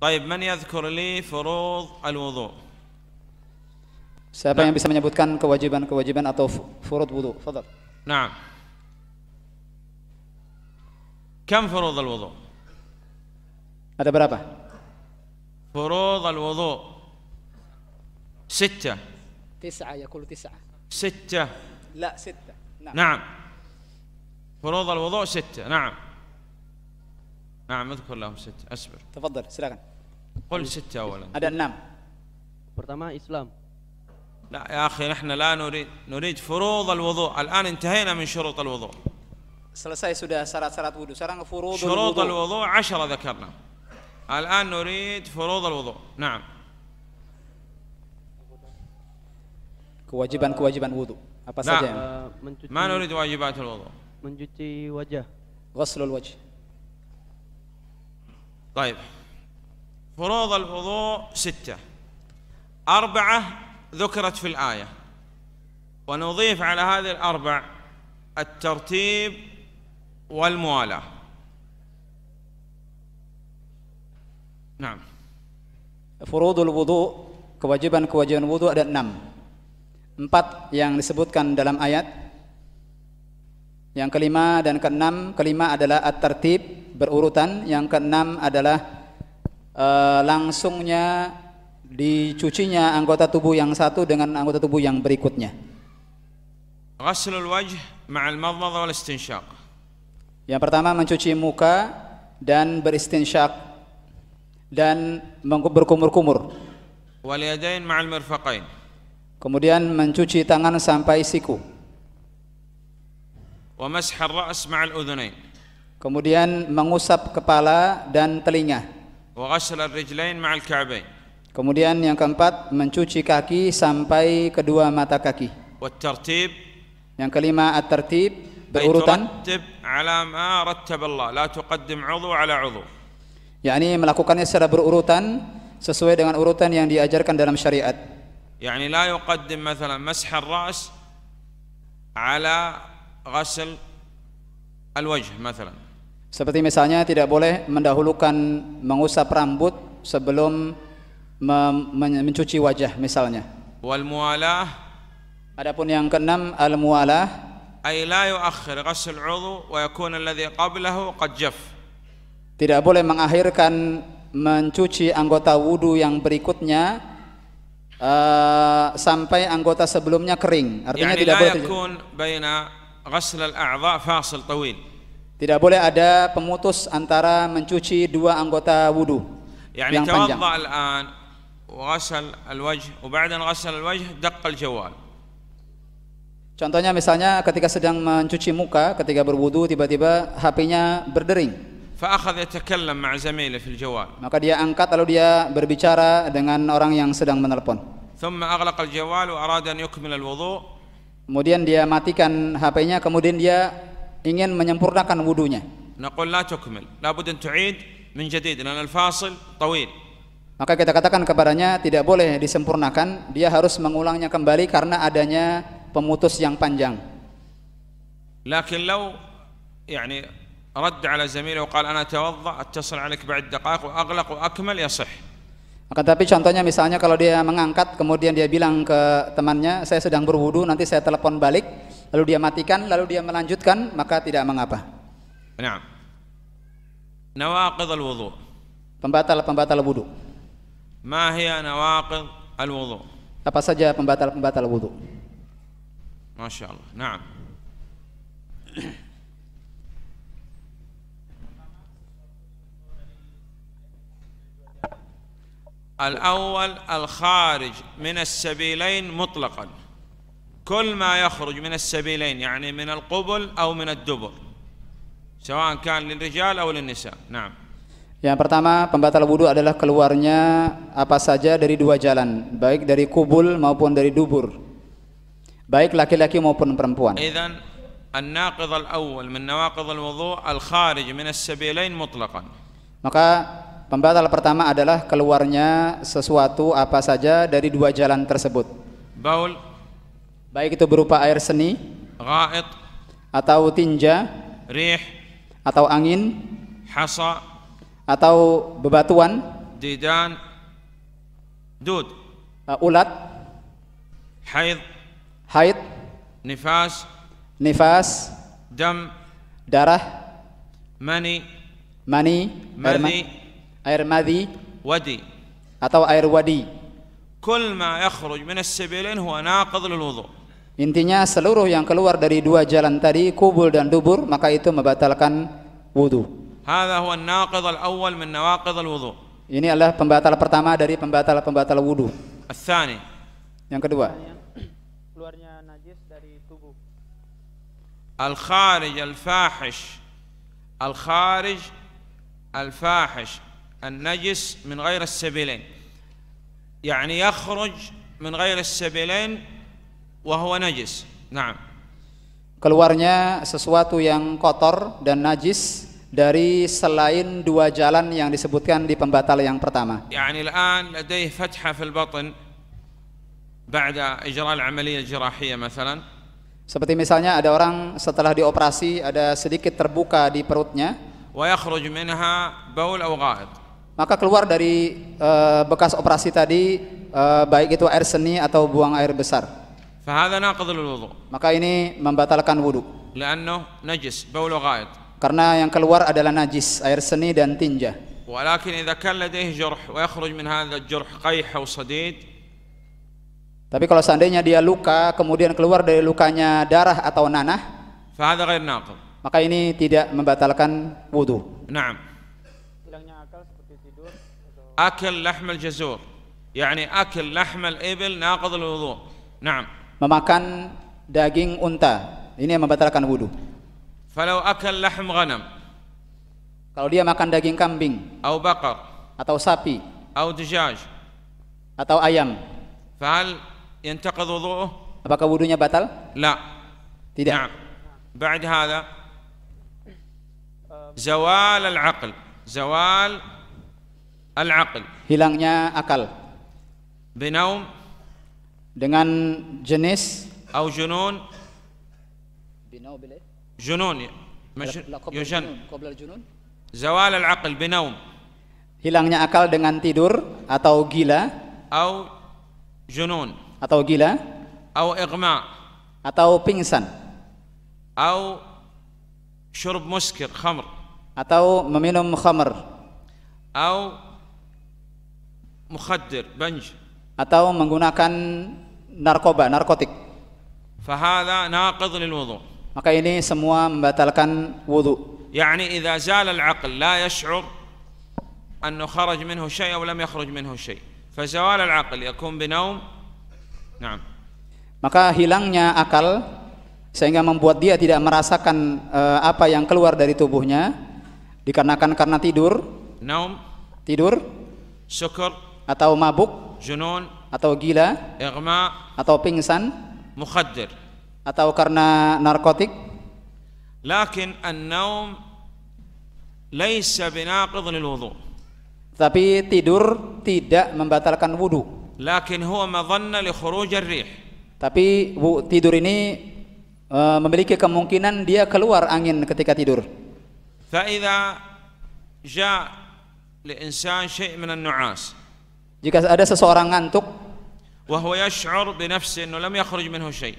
طيب من يذكر لي فروض الوضوء فروض الوضوء نعم. bisa menyebutkan kewajiban-kewajiban atau furud wudu fadhal na'am نعم. كم فروض الوضوء هذا berapa فروض الوضوء ستة تسعة يقول تسعة ستة لا ستة نعم. نعم. فروض الوضوء ستة نعم نعم اذكر لهم ستة اصبر تفضل silakan. قل ستة أولا هذا enam pertama اسلام لا يا أخي نحن لا نريد نريد فروض الوضوء الآن انتهينا من شروط الوضوء selesai sudah سرات سرات وضوء sekarang فروض شروط الوضوء عشرة ذكرنا الآن نريد فروض الوضوء نعم كواجبان كواجبان وضوء آه، ما نريد واجبات الوضوء جتي وجه غسل الوجه طيب فروض الوضوء ستة أربعة ذكرت في الآية ونضيف على هذه الأربع الترتيب والموالاة نعم فروض الوضوء كواجبان كواجبان الوضوء ada enam empat yang disebutkan dalam ayat Yang kelima dan keenam, kelima adalah at-tertib, berurutan. Yang keenam adalah e, langsungnya dicucinya anggota tubuh yang satu dengan anggota tubuh yang berikutnya. Ghaslul wajh ma'al madmadah wal istinsyaq. Yang pertama mencuci muka dan beristinsyak dan berkumur-kumur. Wal yadain ma'al mirfaqain. Kemudian mencuci tangan sampai siku. ومسح الرأس مع الأذنين ma'al Kemudian mengusap kepala dan telinga. وغسل الرجلين مع الكعبين ma'al Kemudian yang keempat mencuci kaki sampai kedua mata kaki. والترتيب Yang kelima at-tartib berurutan. Tartib ala ma rattaballah la tuqaddim 'udhu ala 'udhu. Yani melakukannya secara berurutan sesuai dengan urutan yang diajarkan dalam syariat. يعني لا يقدم مثلا مسح الرأس ala ghasl al-wajh مثلا seperti misalnya tidak boleh mendahulukan mengusap rambut sebelum mencuci wajah misalnya wal mualah adapun yang keenam al mualah ay la yuakhir ghasl udhu wa yakun alladhi qablahu qad jaf tidak boleh mengakhirkan mencuci anggota wudu yang berikutnya uh, sampai anggota sebelumnya kering artinya yani tidak boleh yakun baina غسل الأعضاء فاصل طويل. Tidak boleh ada pemutus antara mencuci dua anggota wudu yang panjang. Yani al-an وغسل الوجه وبعد أن غسل الوجه دق الجوال Contohnya misalnya ketika sedang mencuci muka, ketika berwudu tiba-tiba HP-nya berdering. Maka dia angkat lalu dia berbicara dengan orang yang sedang menelpon. ثم أغلق الجوال وأراد أن يكمل الوضوء kemudian dia matikan HP-nya kemudian dia ingin menyempurnakan wudhunya. نقول لا تكمل لابد أن تعيد من جديد لأن الفاصل طويل maka kita katakan kepadanya tidak boleh disempurnakan dia harus mengulangnya kembali karena adanya pemutus yang panjang لكن لو يعني رد على زميله وقال أنا توضأ أتصل عليك بعد دقائق وأغلق وأكمل يصح maka tapi contohnya misalnya kalau dia mengangkat kemudian dia bilang ke temannya saya sedang berwudu nanti saya telepon balik lalu dia matikan lalu dia melanjutkan maka tidak mengapa. Naam. Nawaqid al-wudu. Pembatal-pembatal wudu. Ma hiya nawaqid al-wudu? Apa saja pembatal-pembatal wudu? Masya Allah. الأول الخارج من السبيلين مطلقا كل ما يخرج من السبيلين يعني من القبل أو من الدبر سواء كان للرجال أو للنساء نعم Yang pertama, pembatal wudhu adalah keluarnya apa saja dari dua jalan, baik dari kubul maupun dari dubur, baik laki-laki maupun perempuan. إذن الناقض الأول من نواقض الوضوء الخارج من السبيلين مطلقا. Maka Pembatal pertama adalah keluarnya sesuatu apa saja dari dua jalan tersebut. Baul baik itu berupa air seni, Ra'id. atau tinja, rih atau angin, hasa atau bebatuan, didan, dud, uh, ulat, haid, haid, nifas, nifas, dam, darah, mani, mani, mani, air madi wadi atau air wadi kul ma yakhruj min as-sabilain huwa naqid lil wudu intinya seluruh yang keluar dari dua jalan tadi kubul dan dubur maka itu membatalkan wudu hadha huwa an-naqid al-awwal min nawaqid al-wudu ini adalah pembatal pertama dari pembatal-pembatal wudu as-thani yang kedua keluarnya najis dari tubuh al-kharij al-fahish al-kharij al-fahish النجس من غير السبيلين يعني يخرج من غير السبيلين وهو نجس نعم keluarnya sesuatu yang kotor dan najis dari selain dua jalan yang disebutkan di pembatal yang pertama. yani الآن لديه فتحة في البطن بعد إجراء العملية الجراحية مثلاً Seperti misalnya ada orang setelah dioperasi ada sedikit terbuka di perutnya. ويخرج منها بول أو غائط maka keluar dari uh, bekas operasi tadi uh, baik itu air seni atau buang air besar. Maka ini membatalkan wudhu. najis, Karena yang keluar adalah najis, air seni dan tinja. Kan Tapi kalau seandainya dia luka, kemudian keluar dari lukanya darah atau nanah, Maka ini tidak membatalkan wudhu. Naam dibilangnya akal seperti tidur atau akil lahm jazur Yani akil lahmal al-ibil naqid al-wudu. Naam. Memakan daging unta. Ini yang membatalkan wudu. Falau akal lahm ghanam. Kalau dia makan daging kambing atau bakar atau sapi atau dijaj atau ayam. yang yantaqid wudu'uh? Apakah wudunya batal? La. Tidak. Naam. بعد zawal al-aql zawal al-aql hilangnya akal binaum dengan jenis atau junun binaum bile junun مش ya. يجن junun zawal al-aql binaum hilangnya akal dengan tidur atau gila atau junun atau gila atau igma atau pingsan atau syurb muskir khamr atau meminum khamr atau mukhaddir banj atau menggunakan narkoba narkotik فهذا lil wudu maka ini semua membatalkan wudu idza zala al aql la yash'ur annu kharaj minhu shay aw lam yakhruj minhu shay fa zawal al aql yakun bi بنوم na'am maka hilangnya akal sehingga membuat dia tidak merasakan uh, apa yang keluar dari tubuhnya Dikarenakan karena tidur. Naum. Tidur. Syukur. Atau mabuk. Junun. Atau gila. Irma. Atau pingsan. mukhadir Atau karena narkotik. Lakin an-naum laysa binaqid lil Tapi tidur tidak membatalkan wudu. Lakin huwa madhanna li khuruj ar-rih. Tapi tidur ini eh, memiliki kemungkinan dia keluar angin ketika tidur. فإذا جاء لإنسان شيء من النعاس jika ada seseorang ngantuk وهو يشعر بنفسه أنه لم يخرج منه شيء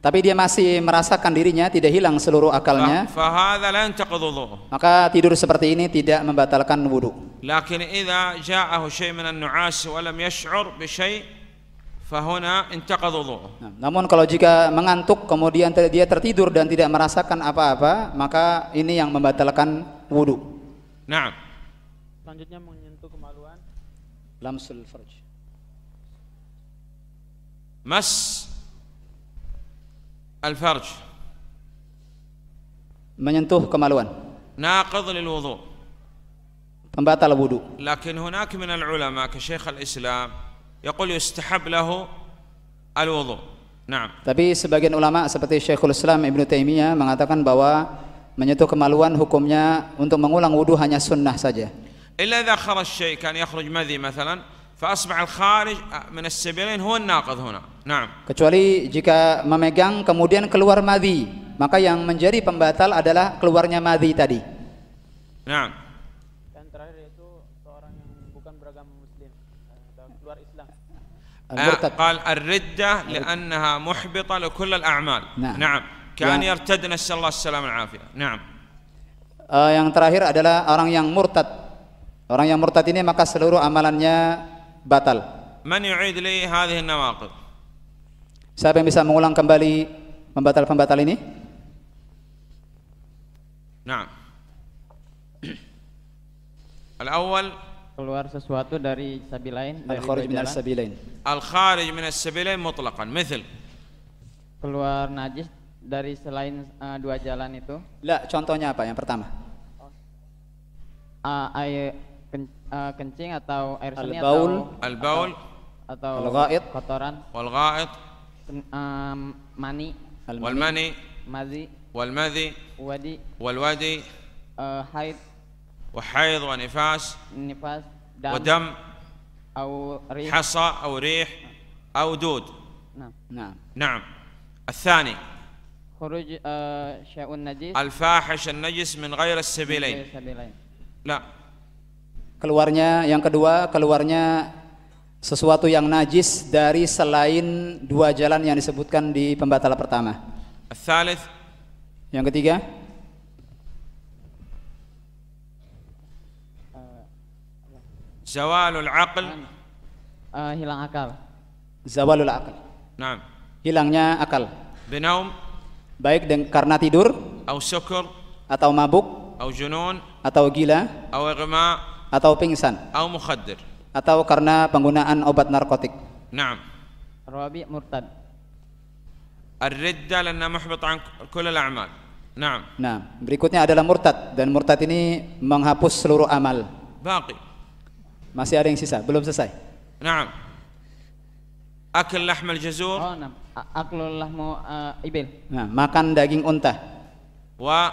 tapi dia masih merasakan dirinya tidak hilang seluruh akalnya maka tidur seperti ini tidak membatalkan wudhu Fahuna intaqad nah, Namun kalau jika mengantuk kemudian dia tertidur dan tidak merasakan apa-apa, maka ini yang membatalkan wudhu. Nah. Selanjutnya menyentuh kemaluan. Lamsul farj. Mas al-farj. Menyentuh kemaluan. naqad lil wudhu Pembatal wudhu Lakin hunak min al-ulama ke Syekh al-Islam يقول يستحب له الوضوء نعم tapi sebagian ulama seperti Syekhul Islam Ibnu Taimiyah mengatakan bahwa menyentuh kemaluan hukumnya untuk mengulang wudu hanya sunnah saja إلا إذا خرج شيء كان يخرج مذي مثلا فأصبح الخارج من السبيلين هو الناقض هنا نعم kecuali jika memegang kemudian keluar madhi maka yang menjadi pembatal adalah keluarnya madhi tadi نعم المرتد قال الردة لأنها محبطة لكل الأعمال نعم, نعم. كان يرتد نسأل الله السلامة والعافية نعم uh, yang terakhir adalah orang yang murtad orang yang murtad ini maka seluruh amalannya batal من يعيد لي هذه النواقض siapa yang bisa mengulang kembali pembatal-pembatal ini نعم الأول keluar sesuatu dari sabi lain al kharij min sabilain al kharij min sabilain mutlaqan misal keluar najis dari selain uh, dua jalan itu la contohnya apa yang pertama uh, air ken, uh, kencing atau air seni al baul atau, al baul atau, al ghaid kotoran wal ghaid um, mani wal mani mazi wal madhi wadi wal wadi uh, haid وحيض ونفاس نفاس دم ودم أو ريح حصى أو ريح أو دود نعم نعم نعم الثاني خروج شيء نجس الفاحش النجس من غير السبيلين من غير السبيلين لا keluarnya yang kedua keluarnya sesuatu yang najis dari selain dua jalan yang disebutkan di pembatal pertama. Yang ketiga? zawalul aql uh, hilang akal zawalul aql nah hilangnya akal binaum baik dengan karena tidur atau syukur atau mabuk atau junun atau gila atau gema atau pingsan atau mukhaddir atau karena penggunaan obat narkotik nah rabi murtad الردة لأنها محبط عن al amal. نعم Nah berikutnya adalah murtad dan murtad ini menghapus seluruh amal baqi masih ada yang sisa, belum selesai. Naam. Akil lahmal jazur. Oh, naam. Aklul lahmu uh, ibil. Nah, makan daging unta. Wa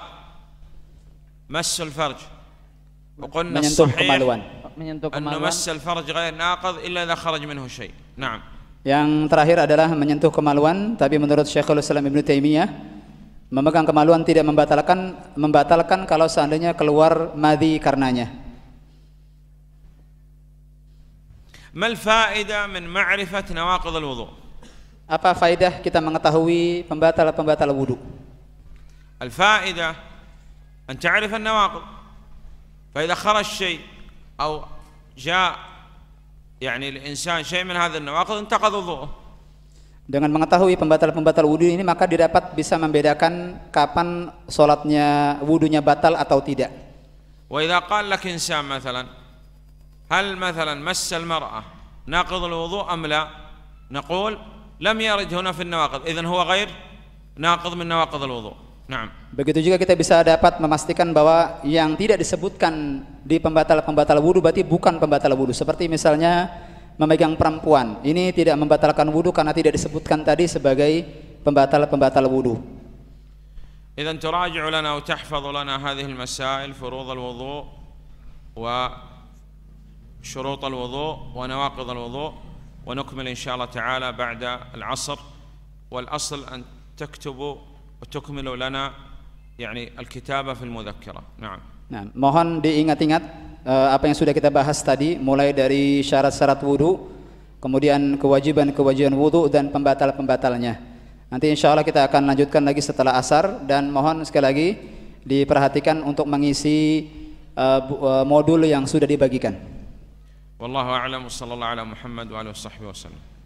massul farj. وقلنا menyentuh kemaluan. Menyentuh kemaluan. Annu massal farj ghair naqad illa idza kharaj minhu shay. Naam. Yang terakhir adalah menyentuh kemaluan, tapi menurut Syekhul Islam Ibnu Taimiyah memegang kemaluan tidak membatalkan membatalkan kalau seandainya keluar madhi karenanya. ما الفائدة من معرفة نواقض الوضوء apa faidah kita mengetahui pembatal-pembatal wudu الفائدة أن تعرف النواقض فإذا خرج شيء أو جاء يعني الإنسان شيء من هذا النواقض انتقض وضوءه Dengan mengetahui pembatal-pembatal wudhu ini maka didapat bisa membedakan kapan sholatnya wudhunya batal atau tidak. وإذا قال لك إنسان مثلا هل مثلا مس المرأة ناقض الوضوء أم لا نقول لم يرد هنا في النواقض إذن هو غير ناقض من نواقض الوضوء نعم begitu juga kita bisa dapat memastikan bahwa yang tidak disebutkan di pembatal-pembatal wudhu berarti bukan pembatal wudhu seperti misalnya memegang perempuan ini tidak membatalkan wudhu karena tidak disebutkan tadi sebagai pembatal-pembatal wudhu إذن تراجع لنا وتحفظ لنا هذه المسائل فروض الوضوء و شروط الوضوء ونواقض الوضوء ونكمل إن شاء الله تعالى بعد العصر والأصل أن تكتبوا وتكملوا لنا يعني الكتابة في المذكرة نعم نعم mohon diingat-ingat uh, apa yang sudah kita bahas tadi mulai dari syarat-syarat wudhu kemudian kewajiban-kewajiban wudhu dan pembatal-pembatalnya nanti insya Allah kita akan lanjutkan lagi setelah asar dan mohon sekali lagi diperhatikan untuk mengisi uh, modul yang sudah dibagikan والله أعلم وصلى الله على محمد وآله وصحبه وسلم